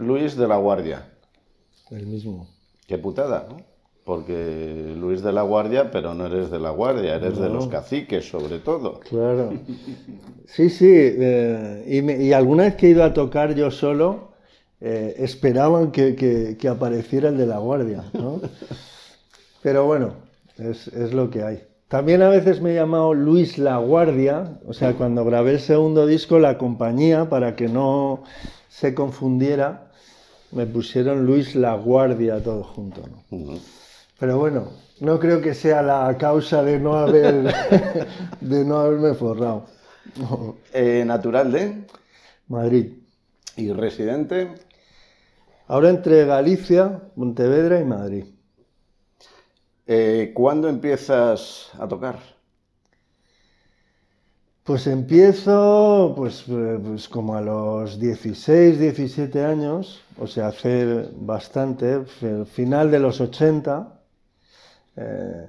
Luis de la Guardia. El mismo. Qué putada, ¿no? Porque Luis de la Guardia, pero no eres de la Guardia, eres de los caciques sobre todo. Claro. Sí, sí. Eh, y, alguna vez que he ido a tocar yo solo, eh, esperaban que, apareciera el de la Guardia, ¿no? pero bueno, es, es lo que hay. También a veces me he llamado Luis La Guardia, o sea, cuando grabé el segundo disco, la compañía, para que no se confundiera, me pusieron Luis La Guardia todo junto. Pero bueno, no creo que sea la causa de no haber de no haberme forrado. Eh, natural de ¿eh? Madrid. ¿Y residente? Ahora entre Galicia, Montevedra y Madrid. Eh, ¿Cuándo empiezas a tocar? Pues empiezo pues, eh, pues, como a los 16, 17 años, o sea, hace bastante, final de los 80. Eh,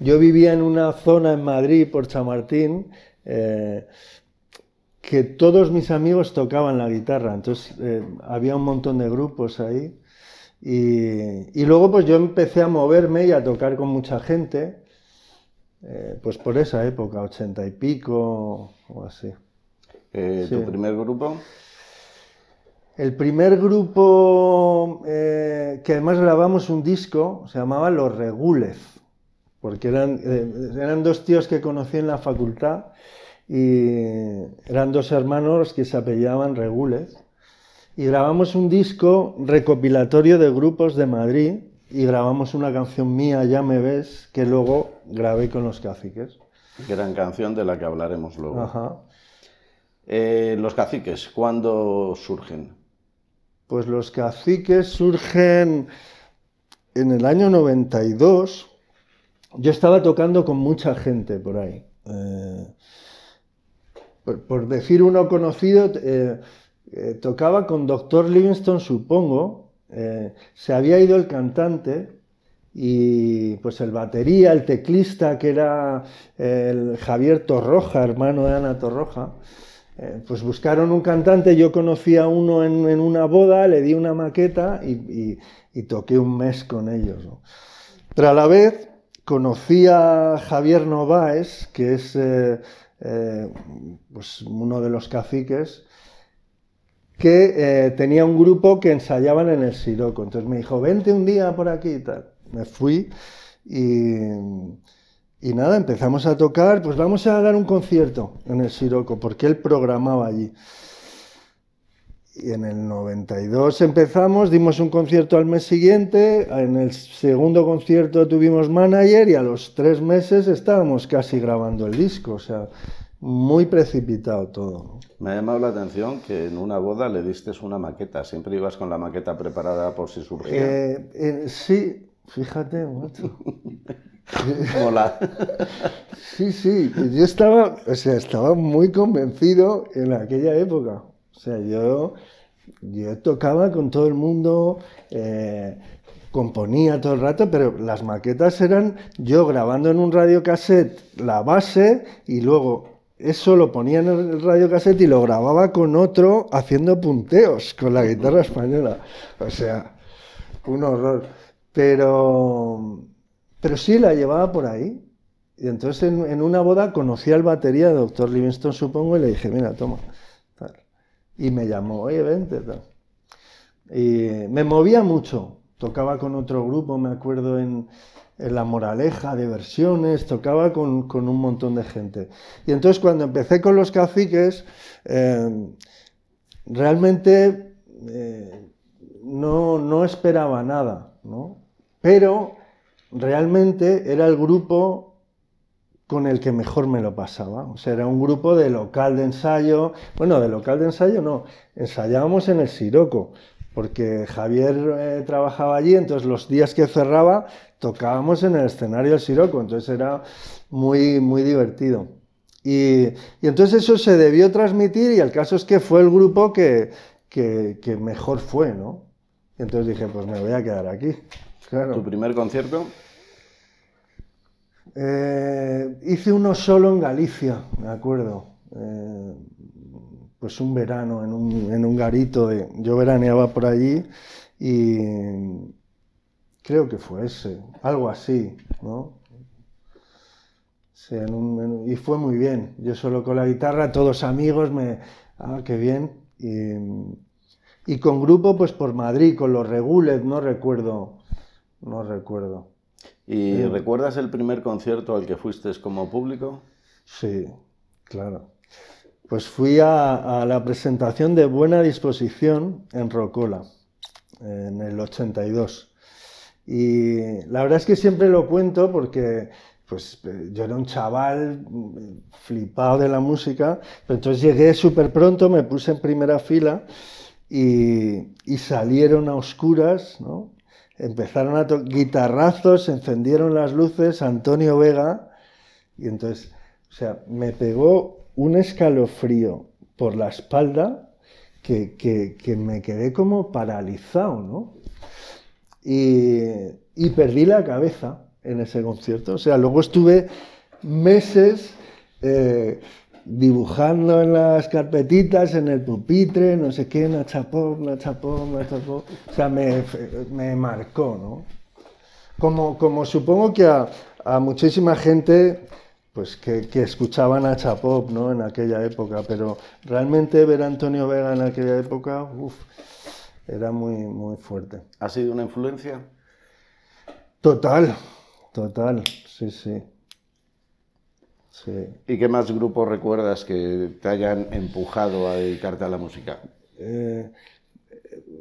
yo vivía en una zona en Madrid, por Chamartín, eh, que todos mis amigos tocaban la guitarra, entonces había un montón de grupos ahí. Y, y, luego pues yo empecé a moverme y a tocar con mucha gente eh, pues por esa época, ochenta y pico o así. Eh, ¿Tu primer grupo? El primer grupo eh, que además grabamos un disco se llamaba Los regules porque eran, eran dos tíos que conocí en la facultad y eran dos hermanos que se apellidaban regules Y grabamos un disco recopilatorio de grupos de Madrid y grabamos una canción mía, Ya me ves, que luego grabé con los caciques. Gran canción de la que hablaremos luego. Ajá. Eh, los caciques, ¿cuándo surgen? Pues los caciques surgen en el año 92. Yo estaba tocando con mucha gente por ahí. Eh, por, decir uno conocido, eh, tocaba con Doctor Livingston, supongo, eh, se había ido el cantante y pues el batería, el teclista, que era el Javier Torroja, hermano de Ana Torroja, eh, pues buscaron un cantante, yo conocí a uno en, una boda, le di una maqueta y, toqué un mes con ellos. Tras la vez conocí a Javier Nováez, que es eh, pues, uno de los caciques, que eh, tenía un grupo que ensayaban en el Siroco. Entonces me dijo, vente un día por aquí y tal. Me fui y, y nada, empezamos a tocar, pues vamos a dar un concierto en el Siroco, porque él programaba allí. Y en el 92 empezamos, dimos un concierto al mes siguiente, en el segundo concierto tuvimos manager y a los tres meses estábamos casi grabando el disco. O sea, muy precipitado todo. Me ha llamado la atención que en una boda le diste una maqueta. Siempre ibas con la maqueta preparada por si surgía. Eh, eh, sí, fíjate, Mola. sí, sí. Yo estaba, o estaba muy convencido en aquella época. O sea, yo, yo tocaba con todo el mundo. Eh, componía todo el rato, pero las maquetas eran yo grabando en un radiocassette la base y luego eso lo ponía en el radio cassette y lo grababa con otro haciendo punteos con la guitarra española. O sea, un horror. Pero, pero sí la llevaba por ahí. Y entonces en, una boda conocí al batería de Dr. Livingston, supongo, y le dije, mira, toma. Y me llamó, oye, vente. Y me movía mucho. Tocaba con otro grupo, me acuerdo, en, en la moraleja de versiones, tocaba con, con, un montón de gente. Y entonces cuando empecé con los caciques, eh, realmente eh, no, esperaba nada, pero realmente era el grupo con el que mejor me lo pasaba. O sea, era un grupo de local de ensayo, bueno, de local de ensayo no, ensayábamos en el Siroco, porque Javier eh, trabajaba allí, entonces los días que cerraba tocábamos en el escenario del Siroco, entonces era muy, muy divertido. Y, entonces eso se debió transmitir y el caso es que fue el grupo que, que, mejor fue, ¿no? entonces dije, pues me voy a quedar aquí. Claro. ¿Tu primer concierto? Eh, hice uno solo en Galicia, me acuerdo. Eh, pues un verano en un, en un garito yo veraneaba por allí y creo que fue ese, algo así, ¿no? y fue muy bien, yo solo con la guitarra, todos amigos, me, ah, qué bien, y, con grupo pues por Madrid, con los Regules. no recuerdo, no recuerdo. ¿Y eh, recuerdas el primer concierto al que fuiste como público? Sí, claro. Pues fui a, la presentación de Buena Disposición en Rocola, en el 82. Y la verdad es que siempre lo cuento porque pues, yo era un chaval flipado de la música, pero entonces llegué súper pronto, me puse en primera fila y, salieron a oscuras, empezaron a tocar guitarrazos, encendieron las luces, Antonio Vega, y entonces, o sea, me pegó un escalofrío por la espalda que, me quedé como paralizado, ¿no? Y, perdí la cabeza en ese concierto. O sea, luego estuve meses eh, dibujando en las carpetitas, en el pupitre, no sé qué, chapó, una chapó... O sea, me, me marcó, ¿no? Como, como supongo que a muchísima gente pues que, escuchaban a Chapop ¿no? en aquella época, pero realmente ver a Antonio Vega en aquella época uf, era muy, muy fuerte. ¿Ha sido una influencia? Total, total, sí, sí. ¿Y qué más grupos recuerdas que te hayan empujado a dedicarte a la música? Eh,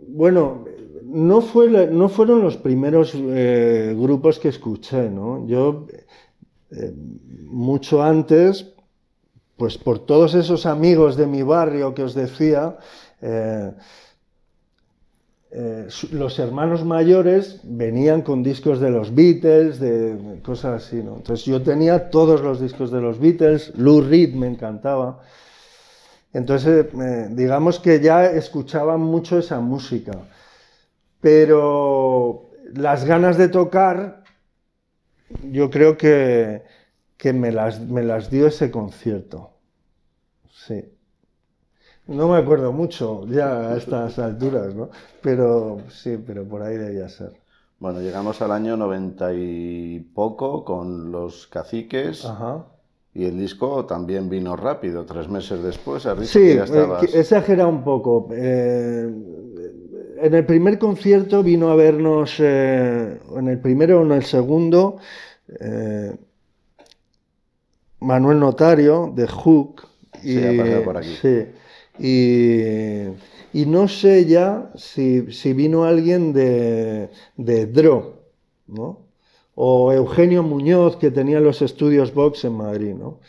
bueno, no, fue, no fueron los primeros eh, grupos que escuché, ¿no? Yo mucho antes, pues por todos esos amigos de mi barrio que os decía, eh, eh, los hermanos mayores venían con discos de los Beatles, de cosas así, ¿no? Entonces yo tenía todos los discos de los Beatles, Lou Reed me encantaba. Entonces, eh, digamos que ya escuchaban mucho esa música, pero las ganas de tocar yo creo que, me, las, me las dio ese concierto. Sí. No me acuerdo mucho ya a estas alturas, ¿no? Pero sí, pero por ahí debía ser. Bueno, llegamos al año noventa y poco con los caciques. Ajá. Y el disco también vino rápido, tres meses después. sí, eh, exagera un poco. Eh, en el primer concierto vino a vernos, eh, en el primero o en el segundo, eh, Manuel Notario de Hook. Y, por aquí. y, no sé ya si, vino alguien de, de Dro, ¿no? O Eugenio Muñoz, que tenía los estudios Vox en Madrid, ¿no?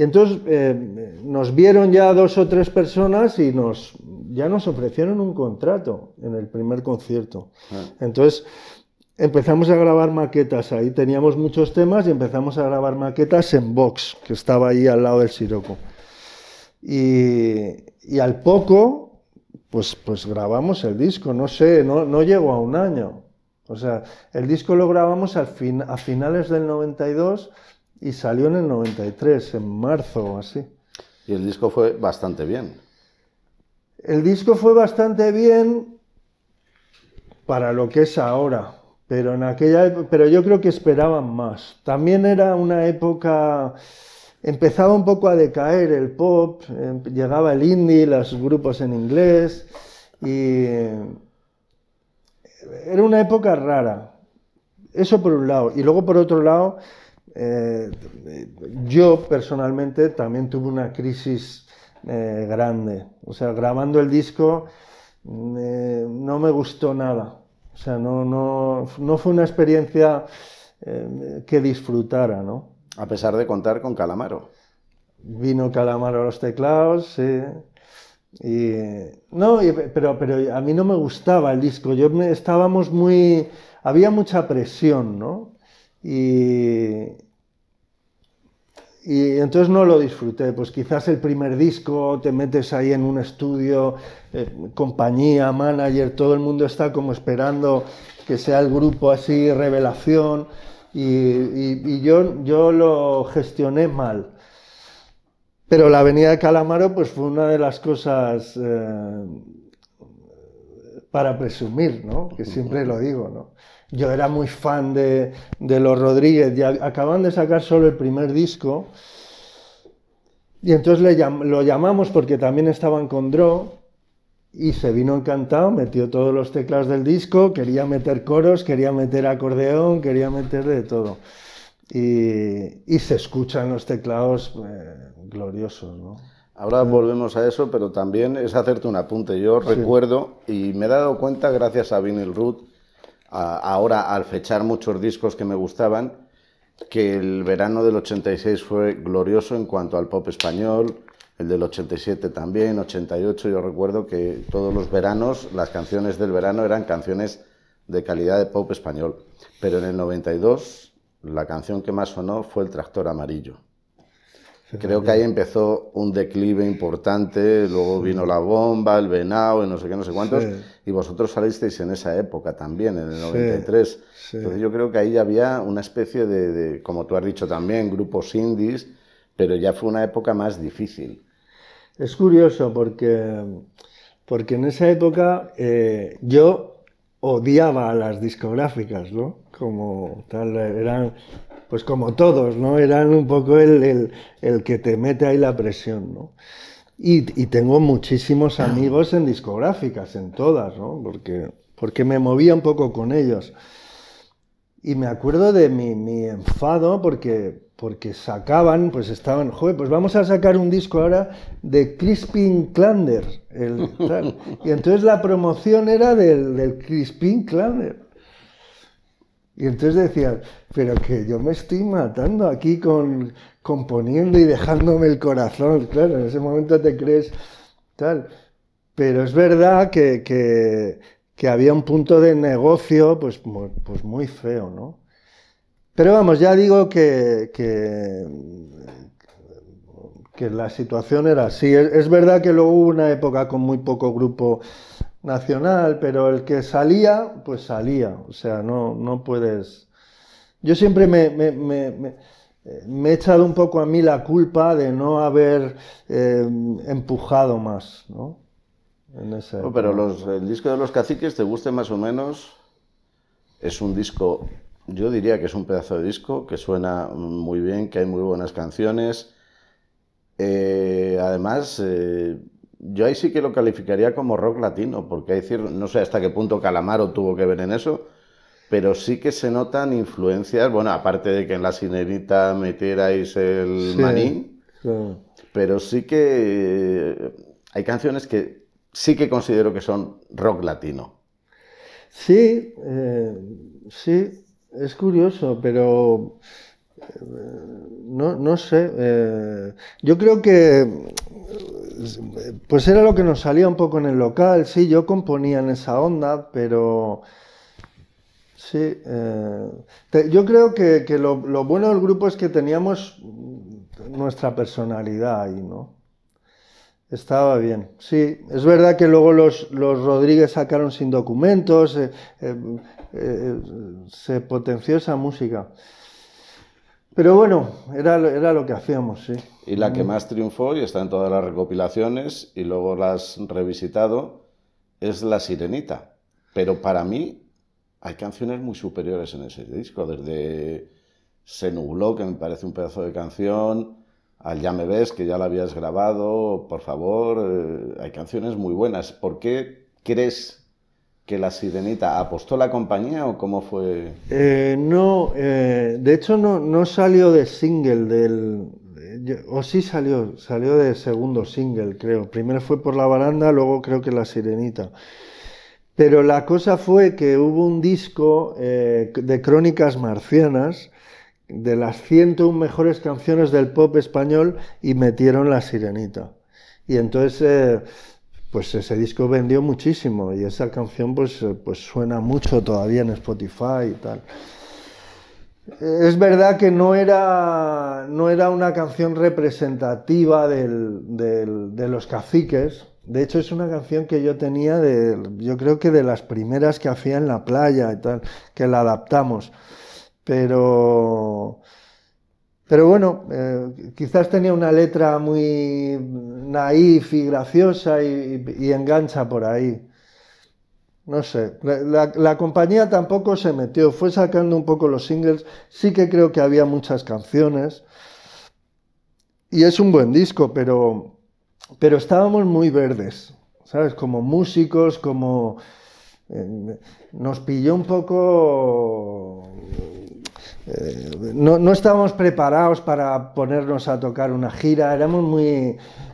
Y entonces eh, nos vieron ya dos o tres personas y nos, ya nos ofrecieron un contrato en el primer concierto. Ah. Entonces empezamos a grabar maquetas, ahí teníamos muchos temas y empezamos a grabar maquetas en Vox, que estaba ahí al lado del Siroco. Y, al poco, pues, pues grabamos el disco, no sé, no, no llegó a un año. O sea, el disco lo grabamos al fin, a finales del 92 y salió en el 93, en marzo o así. Y el disco fue bastante bien. El disco fue bastante bien para lo que es ahora, pero en aquella pero yo creo que esperaban más. También era una época empezaba un poco a decaer el pop, em, llegaba el indie, los grupos en inglés y eh, era una época rara. Eso por un lado y luego por otro lado eh, yo personalmente también tuve una crisis eh, grande. O sea, grabando el disco mm, eh, no me gustó nada. O sea, no, no, fue una experiencia que disfrutara, ¿no? A pesar de contar con Calamaro. Vino Calamaro a los teclados, sí. no, pero, pero a mí no me gustaba el disco. Yo estábamos muy... Había mucha presión, ¿no? Y, entonces no lo disfruté. Pues quizás el primer disco, te metes ahí en un estudio, eh, compañía, manager, todo el mundo está como esperando que sea el grupo así, revelación. Y, yo, yo lo gestioné mal. Pero la Avenida de Calamaro pues fue una de las cosas eh, para presumir, ¿no? Que siempre lo digo, ¿no? yo era muy fan de, los Rodríguez y acaban de sacar solo el primer disco. Y entonces le lo llamamos porque también estaban con Dro y se vino encantado, metió todos los teclados del disco, quería meter coros, quería meter acordeón, quería meter de todo. Y, se escuchan los teclados eh, gloriosos, Ahora volvemos a eso, pero también es hacerte un apunte. Yo recuerdo y me he dado cuenta, gracias a Vinyl Root, ahora al fechar muchos discos que me gustaban, que el verano del 86 fue glorioso en cuanto al pop español, el del 87 también, 88, yo recuerdo que todos los veranos, las canciones del verano eran canciones de calidad de pop español, pero en el 92 la canción que más sonó fue El Tractor Amarillo. Creo que ahí empezó un declive importante, luego vino la bomba, el Venao, y no sé qué, no sé cuántos, y vosotros salisteis en esa época también, en el 93. Entonces yo creo que ahí había una especie de, como tú has dicho también, grupos indies, pero ya fue una época más difícil. Es curioso porque, porque en esa época eh, yo odiaba a las discográficas, ¿no? Como tal, eran pues como todos, ¿no? Eran un poco el, el, que te mete ahí la presión, ¿no? Y, tengo muchísimos amigos en discográficas, en todas, ¿no? Porque, porque me movía un poco con ellos. Y me acuerdo de mi, mi enfado porque, porque sacaban, pues estaban, joder, pues vamos a sacar un disco ahora de Crispin Klander. El, tal. Y entonces la promoción era del, del Crispin Klander. Y entonces decías, pero que yo me estoy matando aquí con componiendo y dejándome el corazón. Claro, en ese momento te crees tal. Pero es verdad que, que, había un punto de negocio pues, pues muy feo, ¿no? Pero vamos, ya digo que, que, la situación era así. Es, es, verdad que luego hubo una época con muy poco grupo nacional, pero el que salía, pues salía. O sea, no, no puedes. Yo siempre me, he echado un poco a mí la culpa de no haber eh, empujado más, ¿no? pero el disco de los caciques, te guste más o menos, es un disco, yo diría que es un pedazo de disco, que suena muy bien, que hay muy buenas canciones. Eh, además, eh, yo ahí sí que lo calificaría como rock latino, porque decir, no sé hasta qué punto Calamaro tuvo que ver en eso, pero sí que se notan influencias, bueno, aparte de que en la cinerita metierais el maní, pero sí que hay canciones que sí que considero que son rock latino. Sí, eh, sí, es curioso, pero no, no sé. Eh, yo creo que. Pues era lo que nos salía un poco en el local, sí, yo componía en esa onda, pero. Sí, eh, yo creo que, lo, bueno del grupo es que teníamos nuestra personalidad ahí, ¿no? Estaba bien, sí. Es verdad que luego los, Rodríguez sacaron sin documentos, eh, se potenció esa música. Pero bueno, era, era lo que hacíamos, sí. Y la que mm. más triunfó, y está en todas las recopilaciones, y luego las revisitado, es La Sirenita. Pero para mí hay canciones muy superiores en ese disco, desde Se nubló, que me parece un pedazo de canción, al Ya me ves, que ya la habías grabado, por favor, eh, hay canciones muy buenas. ¿Por qué crees que la sirenita apostó la compañía o cómo fue? Eh, no, eh, de hecho no, no salió de single del... o sí salió, salió de segundo single, creo. Primero fue por la baranda, luego creo que la sirenita. Pero la cosa fue que hubo un disco eh, de crónicas marcianas de las 101 mejores canciones del pop español y metieron la sirenita. Y entonces pues ese disco vendió muchísimo y esa canción pues, eh, pues suena mucho todavía en Spotify y tal. Es verdad que no era, no era una canción representativa de los caciques. De hecho, es una canción que yo tenía, de, yo creo que de las primeras que hacía en la playa y tal, que la adaptamos. Pero, pero bueno, eh, quizás tenía una letra muy naif y graciosa y, engancha por ahí. No sé, la, compañía tampoco se metió, fue sacando un poco los singles, sí que creo que había muchas canciones. Y es un buen disco, pero, pero estábamos muy verdes, ¿sabes? Como músicos, como... Eh, nos pilló un poco eh, no, no, estábamos preparados para ponernos a tocar una gira, éramos muy...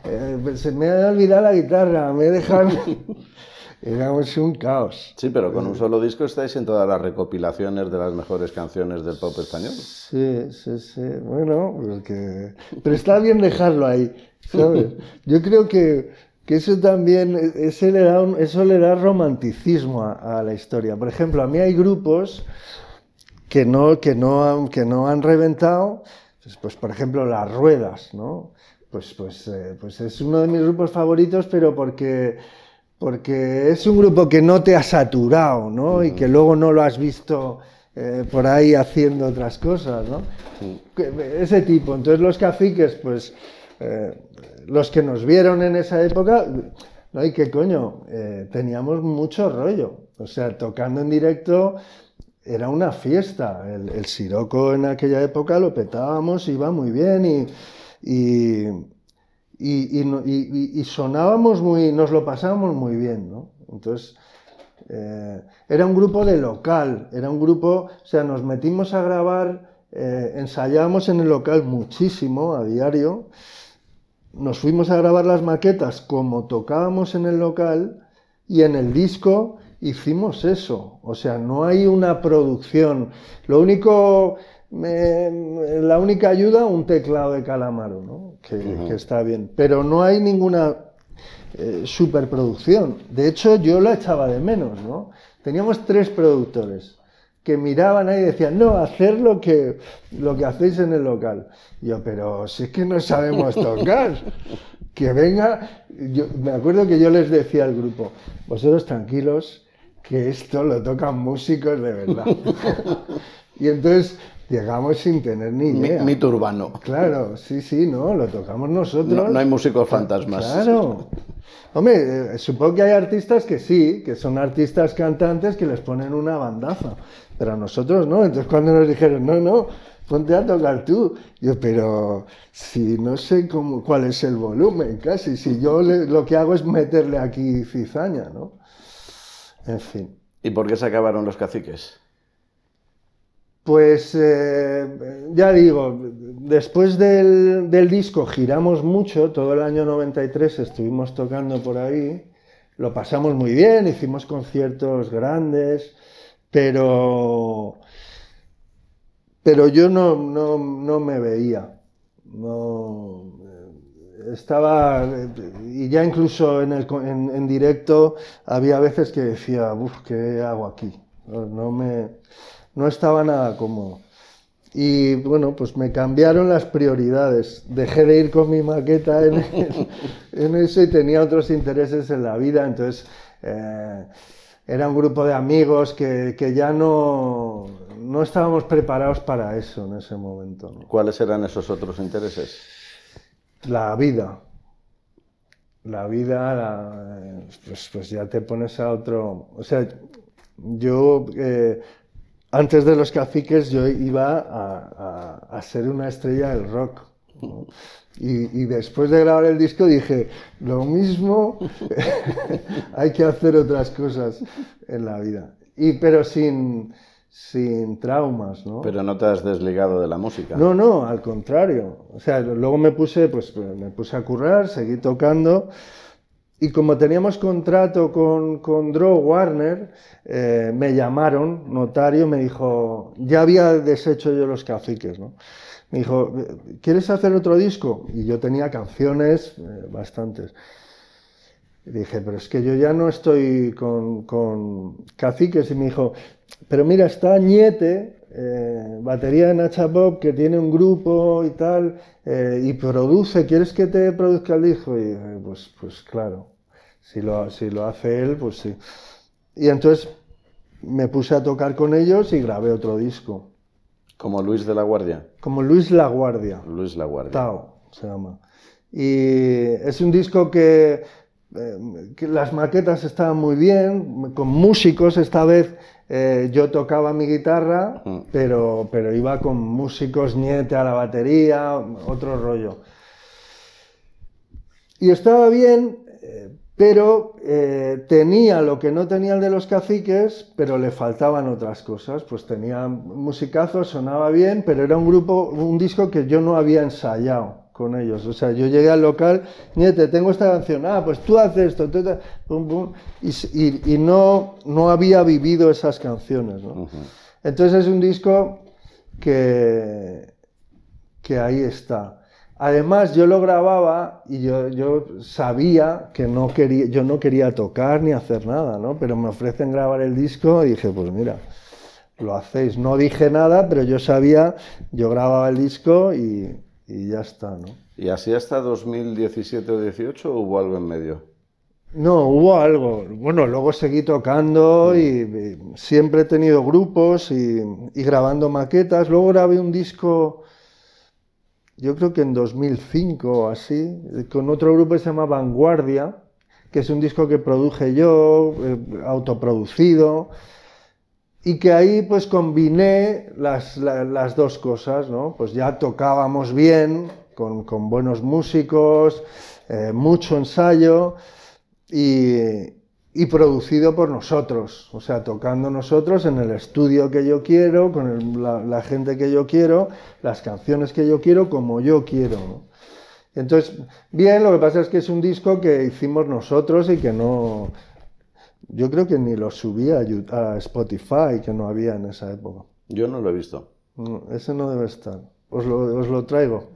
Eh, pues, se me ha olvidado la guitarra, me dejado... éramos un caos. Sí, pero con un eh, solo disco estáis en todas las recopilaciones de las mejores canciones del pop español. Sí, sí, sí. Bueno, pero está bien dejarlo ahí, Yo creo que, eso también, le da eso le da romanticismo a la historia. Por ejemplo, a mí hay grupos que no, que no, no han reventado, pues, pues, por ejemplo las ruedas, ¿no? Pues, pues, eh, pues es uno de mis grupos favoritos, pero porque, porque es un grupo que no te ha saturado, ¿no? Y que luego no lo has visto eh, por ahí haciendo otras cosas, ¿no? Eh, ese tipo. Entonces los caciques, pues los que nos vieron en esa época, no, hay qué coño, teníamos mucho rollo. O sea, tocando en directo, era una fiesta. El, el, siroco en aquella época lo petábamos, iba muy bien y, sonábamos muy, nos lo pasábamos muy bien, ¿no? Entonces, eh, era un grupo de local, era un grupo, o sea, nos metimos a grabar, eh, ensayábamos en el local muchísimo a diario, nos fuimos a grabar las maquetas como tocábamos en el local y en el disco hicimos eso. O sea, no hay una producción. Lo único, la única ayuda, un teclado de calamaro, Que, está bien. Pero no hay ninguna eh, superproducción. De hecho, yo la echaba de menos, ¿no? Teníamos tres productores que miraban ahí y decían, no, hacer lo que, lo que hacéis en el local. yo, pero si es que no sabemos tocar, que venga, yo, me acuerdo que yo les decía al grupo, vosotros tranquilos, que esto lo tocan músicos de verdad. y entonces llegamos sin tener ni idea. Mito urbano. Claro, sí, sí, no, lo tocamos nosotros. No, hay músicos fantasmas. Claro. Hombre, eh, supongo que hay artistas que sí, que son artistas cantantes que les ponen una bandaza, pero a nosotros no. Entonces cuando nos dijeron, no, no, ponte a tocar tú. Yo, pero si no sé cómo, cuál es el volumen, casi, si yo lo que hago es meterle aquí cizaña, ¿no? En fin. ¿Y por qué se acabaron los caciques? Pues eh, ya digo, después del, disco giramos mucho, todo el año 93 estuvimos tocando por ahí, lo pasamos muy bien, hicimos conciertos grandes, pero, pero yo no, no, no me veía. No, estaba, y ya incluso en, el, en, en directo había veces que decía, uff, ¿qué hago aquí? No, me, no estaba nada cómodo. Y bueno, pues me cambiaron las prioridades. Dejé de ir con mi maqueta en, eso y tenía otros intereses en la vida. Entonces, eh, era un grupo de amigos que, que ya no, no, estábamos preparados para eso en ese momento. ¿Cuáles eran esos otros intereses? la vida. La vida, pues, pues, ya te pones a otro... O sea, yo... Eh, antes de los caciques yo iba a, ser una estrella del rock. Y, y, después de grabar el disco dije, lo mismo, hay que hacer otras cosas en la vida. Y pero sin, sin traumas, ¿no? Pero no te has desligado de la música. No, no, al contrario. O sea, luego me puse, pues, a currar, seguí tocando. Y como teníamos contrato con, con Drew Warner, eh, me llamaron, notario, me dijo, ya había deshecho yo los caciques, ¿no? Me dijo, ¿quieres hacer otro disco? Y yo tenía canciones, eh, bastantes dije, pero es que yo ya no estoy con, con caciques. Y me dijo, pero mira, está Niete, eh, batería de Nacha Pop, que tiene un grupo y tal, eh, y produce, ¿quieres que te produzca el disco? Y dije, pues, pues claro, si lo, si lo hace él, pues sí. Y entonces me puse a tocar con ellos y grabé otro disco. Como Luis de la Guardia. Como Luis La Guardia. Luis La Guardia. Tao se llama. Y es un disco que eh, las maquetas estaban muy bien, con músicos esta vez eh, yo tocaba mi guitarra, mm. pero, iba con músicos, niete a la batería, otro rollo. Y estaba bien, eh, pero tenía lo que no tenía el de los caciques, pero le faltaban otras cosas. Pues tenía musicazos, sonaba bien, pero era un grupo, un disco que yo no había ensayado con ellos. O sea, yo llegué al local, te tengo esta canción, ah, pues tú haces esto, entonces, pum, pum, y, no, no había vivido esas canciones. ¿no? Entonces es un disco que, que ahí está. Además, yo lo grababa y yo, yo, sabía que no quería, yo no quería tocar ni hacer nada, ¿no? Pero me ofrecen grabar el disco y dije, pues mira, lo hacéis. No dije nada, pero yo sabía, yo grababa el disco y, y ya está, ¿no? ¿Y así hasta 2017-18 hubo algo en medio? No, hubo algo. Bueno, luego seguí tocando y, siempre he tenido grupos y, grabando maquetas. Luego grabé un disco, yo creo que en 2005 o así, con otro grupo que se llama Vanguardia, que es un disco que produje yo, eh, autoproducido y que ahí pues combiné las, las, dos cosas, ¿no? Pues ya tocábamos bien, con, con buenos músicos, eh, mucho ensayo y, producido por nosotros, o sea, tocando nosotros en el estudio que yo quiero, con la, gente que yo quiero, las canciones que yo quiero, como yo quiero. Entonces, bien, lo que pasa es que es un disco que hicimos nosotros y que no, yo creo que ni lo subía a, Spotify, que no había en esa época. Yo no lo he visto. Mm, ese no debe estar. Os lo, os lo traigo.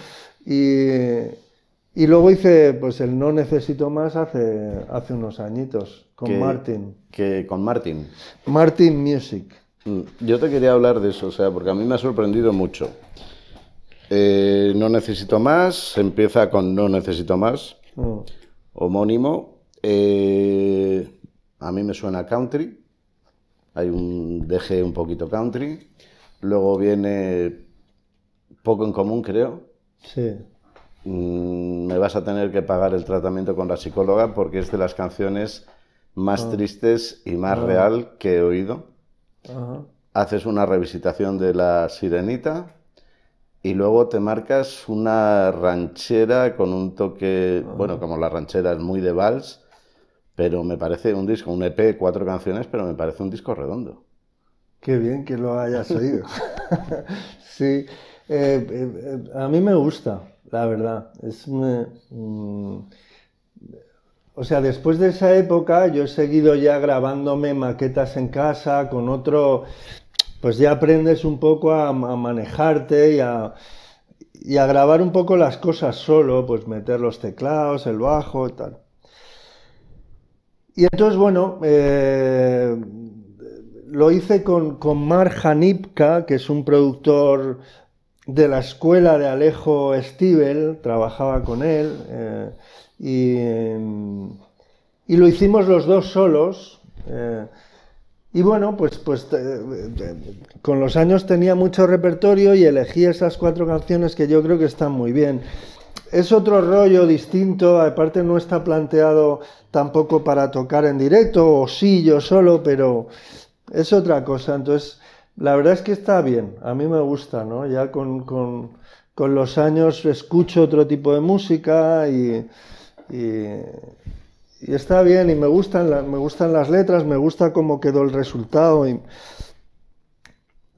y, luego hice, pues el No Necesito Más hace, hace unos añitos, con Martin. Que, ¿Con Martin? Martin Music. Mm, yo te quería hablar de eso, o sea, porque a mí me ha sorprendido mucho. Eh, no necesito más, empieza con No necesito más, mm. homónimo. Eh, a mí me suena country, hay un deje un poquito country, luego viene poco en común creo. Sí. Mm, me vas a tener que pagar el tratamiento con la psicóloga porque es de las canciones más ah. tristes y más ah. real que he oído. Haces una revisitación de la sirenita y luego te marcas una ranchera con un toque, ah. bueno, como la ranchera es muy de vals, pero me parece un disco, un EP, cuatro canciones, pero me parece un disco redondo. Qué bien que lo hayas oído. sí, eh, eh, a mí me gusta, la verdad. Es, mm, mm, o sea, después de esa época yo he seguido ya grabándome maquetas en casa con otro, pues ya aprendes un poco a, manejarte y a, y a grabar un poco las cosas solo, pues meter los teclados, el bajo y tal. Y entonces, bueno, eh, lo hice con, con Mar que es un productor de la escuela de Alejo Stivel, trabajaba con él, eh, y, lo hicimos los dos solos. Eh, y bueno, pues, pues con los años tenía mucho repertorio y elegí esas cuatro canciones que yo creo que están muy bien es otro rollo distinto, aparte no está planteado tampoco para tocar en directo, o sí yo solo, pero es otra cosa. Entonces, la verdad es que está bien, a mí me gusta, ¿no? Ya con, los años escucho otro tipo de música y, y, está bien, y me gustan, me gustan las letras, me gusta cómo quedó el resultado. Y,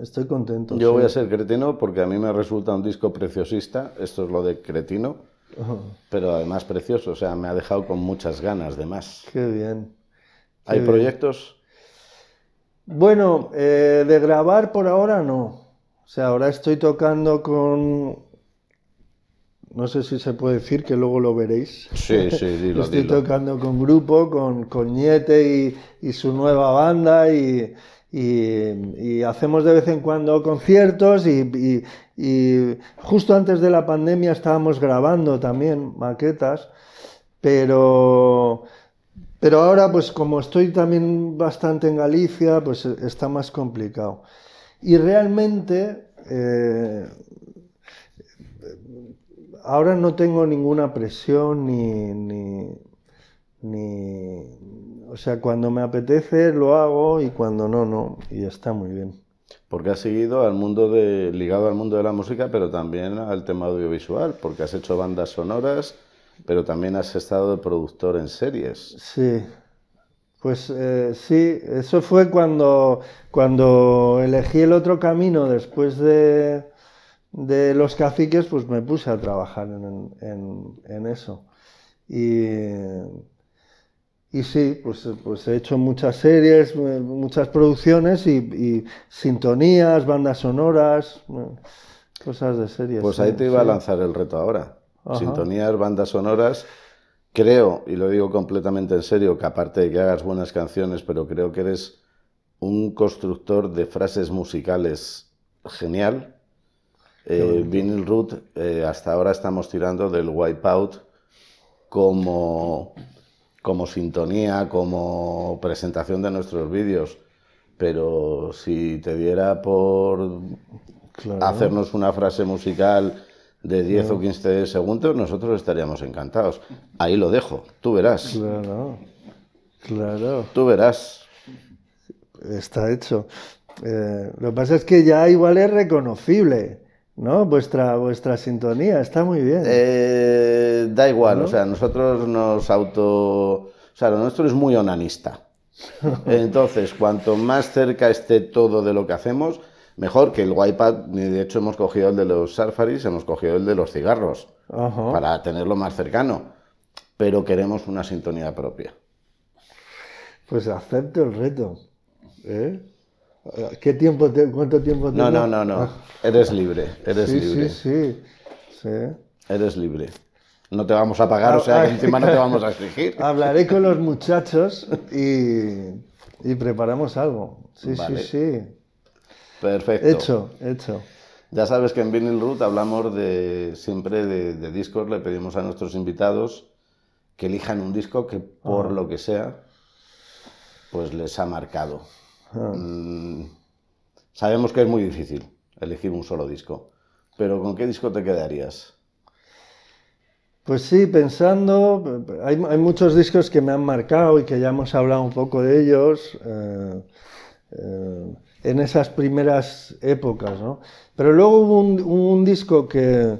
Estoy contento. Yo voy a ser cretino porque a mí me resulta un disco preciosista. Esto es lo de cretino. Pero además precioso. O sea, me ha dejado con muchas ganas de más. Qué bien. ¿Hay proyectos? Bueno, eh, de grabar por ahora no. O sea, ahora estoy tocando con no sé si se puede decir que luego lo veréis. Sí, sí, dilo. Estoy tocando con grupo, con, con Niete y, su nueva banda y, y, hacemos de vez en cuando conciertos y, justo antes de la pandemia estábamos grabando también maquetas, pero, pero ahora pues como estoy también bastante en Galicia, pues está más complicado. Y realmente eh, ahora no tengo ninguna presión ni, ni, ni o sea, cuando me apetece lo hago y cuando no, no. Y está muy bien. Porque has seguido al mundo de, ligado al mundo de la música, pero también al tema audiovisual, porque has hecho bandas sonoras, pero también has estado de productor en series. Sí, pues eh, sí, eso fue cuando, cuando elegí el otro camino después de, de los caciques, pues me puse a trabajar en eso. Y y sí, pues, pues he hecho muchas series, eh, muchas producciones y, sintonías, bandas sonoras, eh, cosas de series. Pues ahí eh, te iba a lanzar el reto ahora. Sintonías, bandas sonoras. Creo, y lo digo completamente en serio, que aparte de que hagas buenas canciones, pero creo que eres un constructor de frases musicales genial. Eh, Vinyl Root, hasta ahora estamos tirando del Wipeout como como sintonía, como presentación de nuestros vídeos, pero si te diera por hacernos una frase musical de 10 o 15 segundos, nosotros estaríamos encantados. Ahí lo dejo, tú verás. Claro, claro. Tú verás. Está hecho. Eh, lo que pasa es que ya igual es reconocible. ¿no? Vuestra, vuestra sintonía, está muy bien. Eh, da igual, o sea, nosotros nos auto... O sea, lo nuestro es muy onanista. Entonces, cuanto más cerca esté todo de lo que hacemos, mejor que el ni De hecho, hemos cogido el de los safaris, hemos cogido el de los cigarros, para tenerlo más cercano. Pero queremos una sintonía propia. Pues acepto el reto. ¿eh? ¿Qué tiempo ¿Cuánto tiempo tengo? No, no, no, no. Ah. Eres libre, eres libre. Sí, sí, Eres libre. No te vamos a pagar, o sea, ah, ah. encima no te vamos a exigir. Hablaré con los muchachos y, preparamos algo. Sí, sí, sí. Perfecto. Hecho, hecho. Ya sabes que en Vinyl Root hablamos de, siempre de, discos, le pedimos a nuestros invitados que elijan un disco que por lo que sea, pues les ha marcado. Ah. Mm, sabemos que es muy difícil elegir un solo disco, pero ¿con qué disco te quedarías? Pues sí, pensando, hay, muchos discos que me han marcado y que ya hemos hablado un poco de ellos eh, eh, en esas primeras épocas, ¿no? Pero luego hubo un, disco que,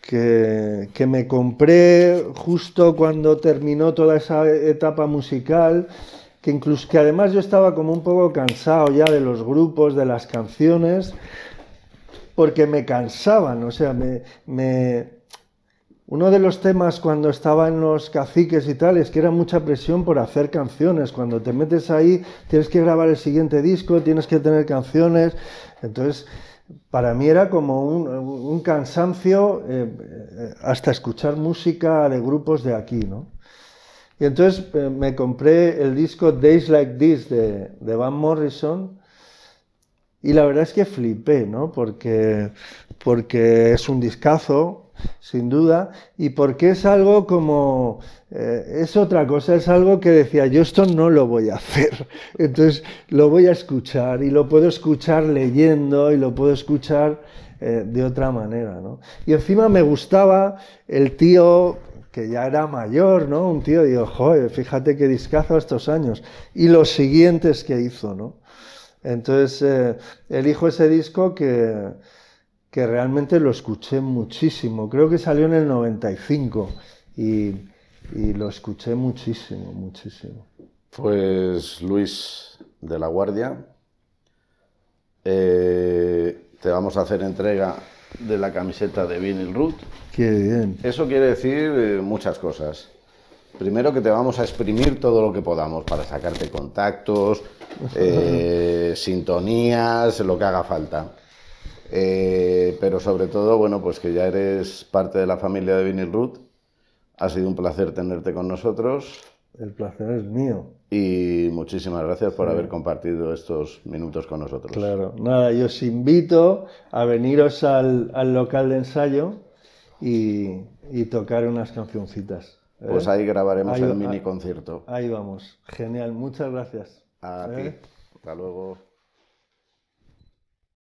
que, me compré justo cuando terminó toda esa etapa musical que incluso que además yo estaba como un poco cansado ya de los grupos, de las canciones, porque me cansaban, o sea, me, Uno de los temas cuando estaba en los caciques y tal es que era mucha presión por hacer canciones. Cuando te metes ahí tienes que grabar el siguiente disco, tienes que tener canciones. Entonces, para mí era como un, cansancio eh, eh, hasta escuchar música de grupos de aquí, ¿no? Y entonces eh, me compré el disco Days Like This de, Van Morrison y la verdad es que flipé, ¿no? Porque, porque es un discazo, sin duda, y porque es algo como, eh, es otra cosa, es algo que decía, yo esto no lo voy a hacer, entonces lo voy a escuchar y lo puedo escuchar leyendo y lo puedo escuchar eh, de otra manera, ¿no? Y encima me gustaba el tío que ya era mayor, ¿no? Un tío, dijo, joder, fíjate qué discazo estos años. Y los siguientes que hizo, ¿no? Entonces, eh, elijo ese disco que, que realmente lo escuché muchísimo. Creo que salió en el 95 y, lo escuché muchísimo, muchísimo. Pues Luis de la Guardia, eh, te vamos a hacer entrega de la camiseta de Vinyl Root. Qué bien. Eso quiere decir eh, muchas cosas. Primero que te vamos a exprimir todo lo que podamos para sacarte contactos, eh, sintonías, lo que haga falta. Eh, pero sobre todo, bueno, pues que ya eres parte de la familia de Vinyl Root. Ha sido un placer tenerte con nosotros. El placer es mío y muchísimas gracias por haber compartido estos minutos con nosotros. Claro, nada, yo os invito a veniros al, local de ensayo y, tocar unas cancioncitas. ¿eh? Pues ahí grabaremos el mini concierto. Ahí, vamos, genial, muchas gracias. A ¿Eh? ti, hasta luego.